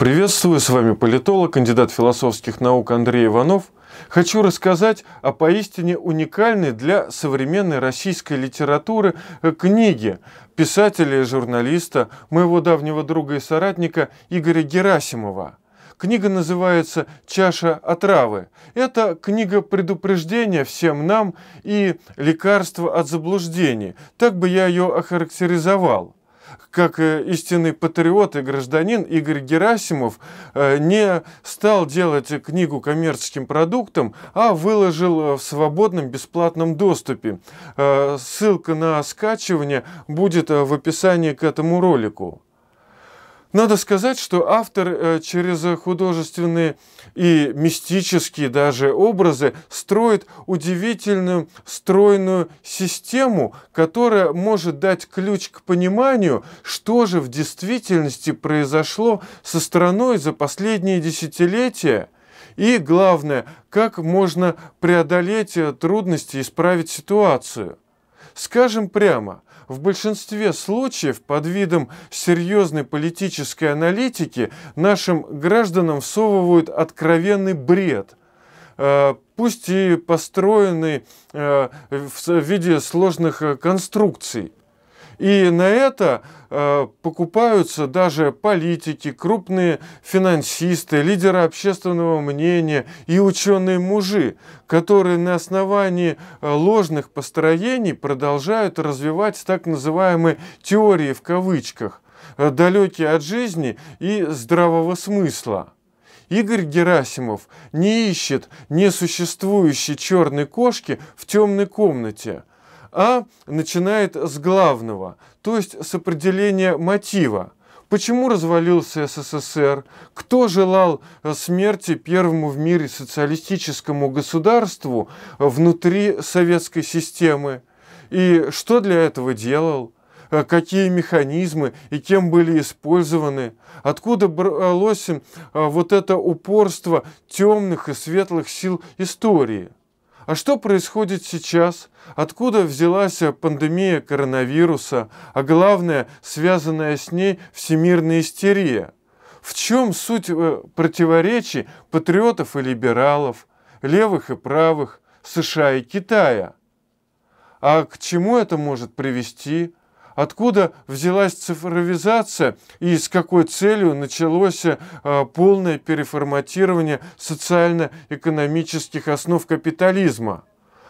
Приветствую, с вами политолог, кандидат философских наук Андрей Иванов. Хочу рассказать о поистине уникальной для современной российской литературы э, книге писателя и журналиста, моего давнего друга и соратника Игоря Герасимова – Книга называется «Чаша отравы». Это книга предупреждения всем нам и лекарство от заблуждений. Так бы я ее охарактеризовал как э, истинный патриот и гражданин Игорь Герасимов э, не стал делать книгу коммерческим продуктом, а выложил э, в свободном бесплатном доступе. Ссылка на скачивание будет в описании к этому ролику. Надо сказать, что автор э, через художественные и мистические даже образы строит удивительную стройную систему, которая может дать ключ к пониманию, что же в действительности произошло со страной за последние десятилетия. И главное, как можно преодолеть э, трудности и исправить ситуацию. Скажем прямо, в большинстве случаев под видом серьезной политической аналитики нашим гражданам всовывают откровенный бред э, – пусть и построенный э, в виде сложных э, конструкций. И на это э, покупаются даже политики, крупные финансисты, лидеры общественного мнения и ученые-мужи, которые на основании э, ложных построений продолжают развивать так называемые «теории» в кавычках, э, далекие от жизни и здравого смысла. Игорь Герасимов не ищет несуществующей черной кошки в темной комнате – а начинает с главного, то есть с определения мотива. Почему развалился СССР? Кто желал э, смерти первому в мире социалистическому государству внутри советской системы? И что для этого делал? Э, какие механизмы и кем были использованы, откуда бралось э, вот это упорство темных и светлых сил истории – а что происходит сейчас? Откуда взялась пандемия коронавируса, а главное, связанная с ней всемирная истерия? В чем суть э, противоречий патриотов и либералов, левых и правых, США и Китая? А к чему это может привести? откуда взялась цифровизация и с какой целью началось э, полное переформатирование социально-экономических основ капитализма.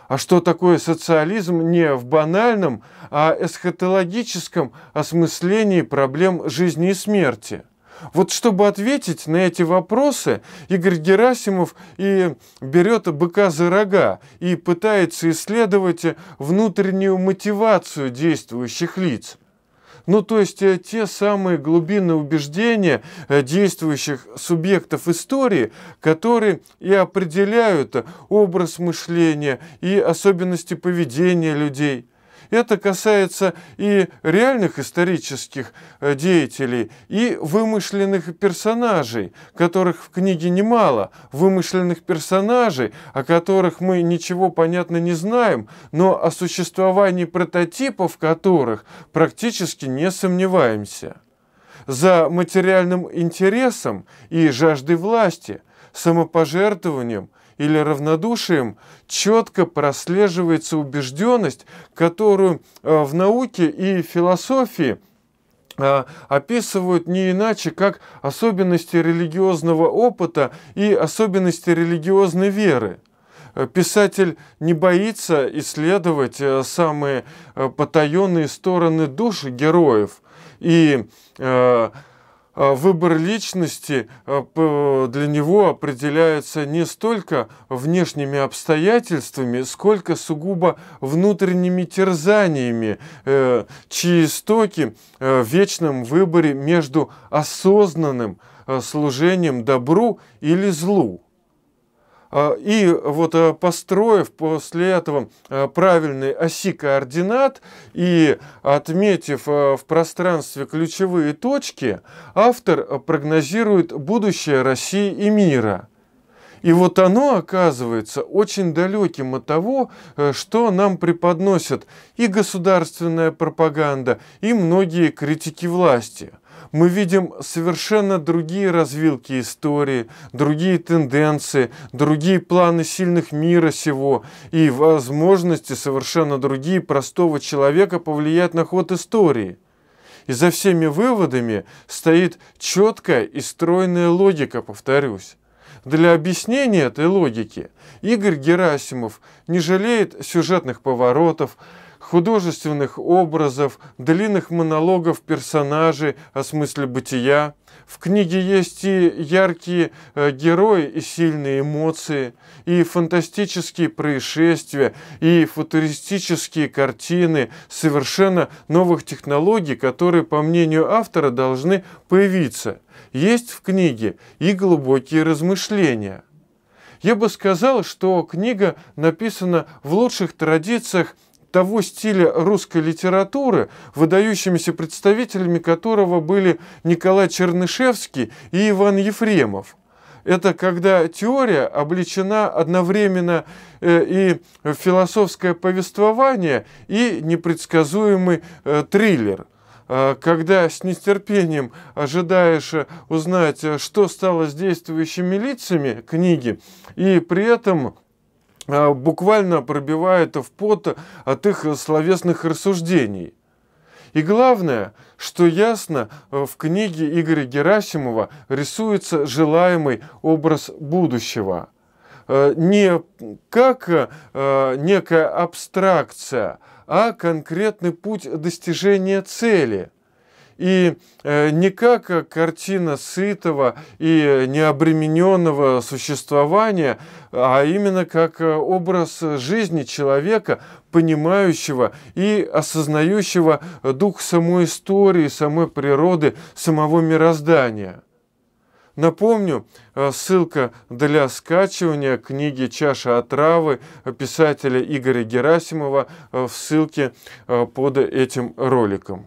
А что такое социализм не в банальном, а эсхатологическом осмыслении проблем жизни и смерти – вот чтобы ответить на эти вопросы, Игорь Герасимов и берет быка за рога и пытается исследовать внутреннюю мотивацию действующих лиц. Ну, то есть э, те самые глубины убеждения э, действующих субъектов истории, которые и определяют образ мышления и особенности поведения людей – это касается и реальных исторических э, деятелей, и вымышленных персонажей, которых в книге немало, вымышленных персонажей, о которых мы ничего понятно не знаем, но о существовании прототипов которых практически не сомневаемся. За материальным интересом и жаждой власти, самопожертвованием – или равнодушием четко прослеживается убежденность, которую э, в науке и философии э, – описывают не иначе, как особенности религиозного опыта и особенности религиозной веры. Э, писатель не боится исследовать самые потаенные стороны души героев и Э, выбор личности э, для него определяется не столько внешними обстоятельствами, сколько сугубо внутренними терзаниями, э, чьи истоки в вечном выборе между осознанным служением добру или злу. А, и вот э, построив после этого э, правильные оси координат и отметив э, в пространстве ключевые точки, автор прогнозирует будущее России и мира – и вот оно оказывается очень далеким от того, э, что нам преподносят и государственная пропаганда, и многие критики власти мы видим совершенно другие развилки истории, другие тенденции, другие планы сильных мира сего и возможности совершенно другие простого человека повлиять на ход истории. И за всеми выводами стоит четкая и стройная логика, повторюсь. Для объяснения этой логики Игорь Герасимов не жалеет сюжетных поворотов, художественных образов, длинных монологов персонажей о смысле бытия. В книге есть и яркие э, герои, и сильные эмоции, и фантастические происшествия, и футуристические картины совершенно новых технологий, которые, по мнению автора, должны появиться – есть в книге и глубокие размышления. Я бы сказал, что книга написана в лучших традициях того стиля русской литературы, выдающимися представителями которого были Николай Чернышевский и Иван Ефремов. Это когда теория обличена одновременно э, и философское повествование, и непредсказуемый э, триллер. А, когда с нетерпением ожидаешь э, узнать, э, что стало с действующими лицами книги, и при этом а, буквально пробивает в пот от их словесных рассуждений. И главное, что ясно, э, в книге Игоря Герасимова рисуется желаемый образ будущего. Не как некая абстракция – а конкретный путь достижения цели. И э, не как картина сытого и необремененного существования, а именно как э, образ жизни человека, понимающего и осознающего дух самой истории, самой природы, самого мироздания – Напомню, э, ссылка для скачивания книги «Чаша отравы» писателя Игоря Герасимова э, в ссылке э, под этим роликом.